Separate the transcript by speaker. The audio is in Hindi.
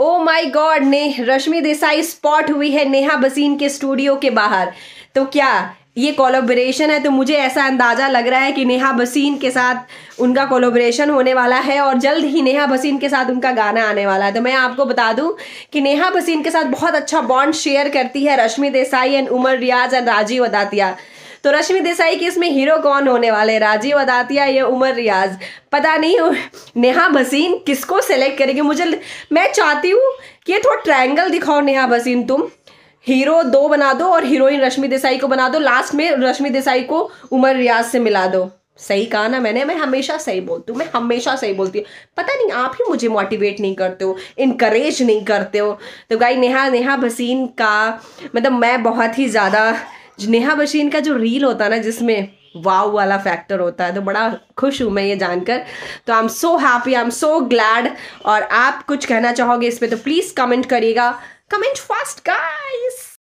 Speaker 1: ओ माई गॉड ने रश्मि देसाई स्पॉट हुई है नेहा बसीन के स्टूडियो के बाहर तो क्या ये कोलोबरेशन है तो मुझे ऐसा अंदाज़ा लग रहा है कि नेहा बसीन के साथ उनका कोलोबरेशन होने वाला है और जल्द ही नेहा बसीन के साथ उनका गाना आने वाला है तो मैं आपको बता दूं कि नेहा बसीन के साथ बहुत अच्छा बॉन्ड शेयर करती है रश्मि देसाई एंड उमर रियाज एंड राजीव अदातिया तो रश्मि देसाई की इसमें हीरो कौन होने वाले राजीव अदातिया या उमर रियाज पता नहीं नेहा भसीन किसको सेलेक्ट करेगी मुझे मैं चाहती हूँ कि थोड़ा ट्रायंगल दिखाओ नेहा भसीन तुम हीरो दो बना दो और हीरोइन रश्मि देसाई को बना दो लास्ट में रश्मि देसाई को उमर रियाज से मिला दो सही कहा ना मैंने मैं हमेशा सही बोलती हूँ मैं हमेशा सही बोलती हूँ पता नहीं आप ही मुझे मोटिवेट नहीं करते हो इनकरेज नहीं करते हो तो गाई नेहा नेहा भसीन का मतलब मैं बहुत ही ज़्यादा नेहा बशीन का जो रील होता है ना जिसमें वाव वाला फैक्टर होता है तो बड़ा खुश हूँ मैं ये जानकर तो I am so happy I am so glad और आप कुछ कहना चाहोगे इस पर तो प्लीज़ कमेंट करिएगा
Speaker 2: कमेंट फास्ट
Speaker 1: का